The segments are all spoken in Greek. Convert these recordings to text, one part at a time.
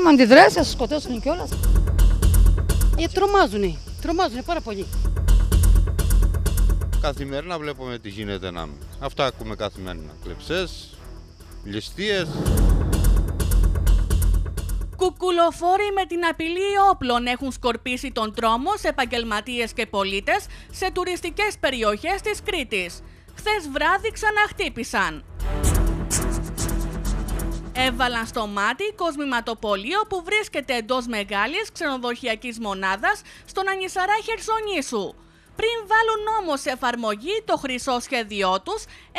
Άμα αντιδράσεις, θα σκοτώσουν κιόλας. Ε, τρομάζουνε. Τρομάζουνε πάρα πολύ. Καθημερινά βλέπουμε τι γίνεται να μην. Αυτά ακούμε καθημερινά. Κλεψές, ληστείες. Κουκουλοφόροι με την απειλή όπλων έχουν σκορπίσει τον τρόμο σε επαγγελματίες και πολίτες σε τουριστικές περιοχές της Κρήτης. Χθες βράδυ ξαναχτύπησαν έβαλαν στο μάτι κοσμηματοπολείο που βρίσκεται εντός μεγάλης ξενοδοχειακής μονάδας στον Ανισαρά Χερσονήσου. Πριν βάλουν όμως σε εφαρμογή το χρυσό σχέδιό τους,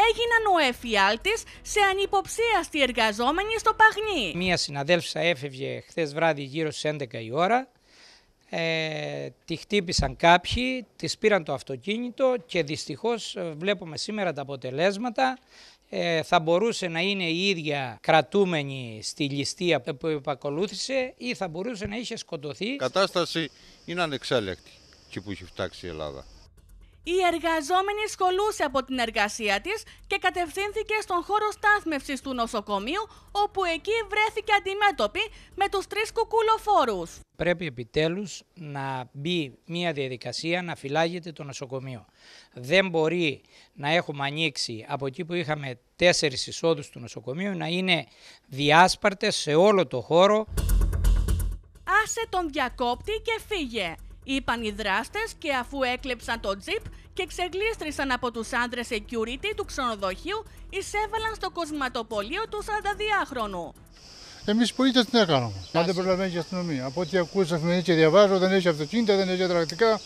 έγιναν ο εφιάλτης σε ανυποψίαστη εργαζόμενη στο παγνί. Μία συναδέλφουσα έφευγε χθες βράδυ γύρω στις 11 η ώρα. Ε, τη χτύπησαν κάποιοι, τη πήραν το αυτοκίνητο και δυστυχώς ε, βλέπουμε σήμερα τα αποτελέσματα. Ε, θα μπορούσε να είναι η ίδια κρατούμενη στη ληστεία που επακολούθησε ή θα μπορούσε να είχε σκοτωθεί. Η κατάσταση είναι ανεξέλεκτη εκεί που έχει φτάξει η κατασταση ειναι ανεξελεκτη και που εχει φταξει η ελλαδα η εργαζόμενη σχολούσε από την εργασία της και κατευθύνθηκε στον χώρο στάθμευσης του νοσοκομείου, όπου εκεί βρέθηκε αντιμέτωπη με τους τρεις κουκουλοφόρους. Πρέπει επιτέλους να μπει μια διαδικασία να φυλάγεται το νοσοκομείο. Δεν μπορεί να έχουμε ανοίξει από εκεί που είχαμε τέσσερις εισόδους του νοσοκομείου να είναι διάσπαρτες σε όλο το χώρο. Άσε τον διακόπτη και φύγε είπαν οι δράστες και αφού έκλεψαν το τζιπ και ξεγλίστρησαν από τους άντρες security του ξενοδοχείου, εισέβαλαν στο κοσματοπολείο του 42χρονου. Εμείς που πολίτε τι να κάνουμε. Αν δεν προλαβαίνει η αστυνομία. Από ό,τι ακούω στι και διαβάζω, δεν έχει αυτοκίνητα, δεν έχει αδρακτικά.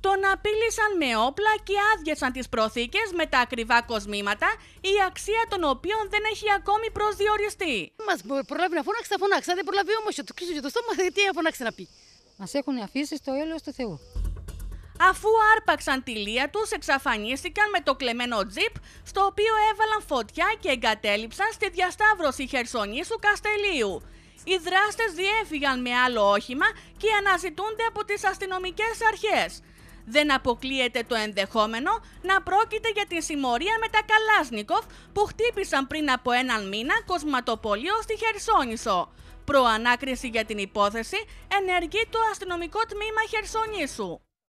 Τον απείλησαν με όπλα και άδειασαν τις προθήκες με τα ακριβά κοσμήματα, η αξία των οποίων δεν έχει ακόμη προσδιοριστεί. Μας προλάβει να φωνάξει, θα φωνάξει. Αν δεν προλάβει όμως, το κλείσω για το στόμα, γιατί να να πει. Μας έχουν αφήσει στο έλεος του Θεού. Αφού άρπαξαν τη λία τους, εξαφανίστηκαν με το κλεμμένο τζιπ, στο οποίο έβαλαν φωτιά και εγκατέλειψαν στη διασταύρωση Χερσονήσου Καστελίου. Οι δράστες διέφυγαν με άλλο όχημα και αναζητούνται από τις αστυνομικές αρχές. Δεν αποκλείεται το ενδεχόμενο να πρόκειται για τη συμμορία με τα Καλάσνικοφ που χτύπησαν πριν από έναν μήνα κοσματοπολείο στη Χερσόνησο. Προανάκριση για την υπόθεση ενεργεί το αστυνομικό τμήμα Χερσονήσου.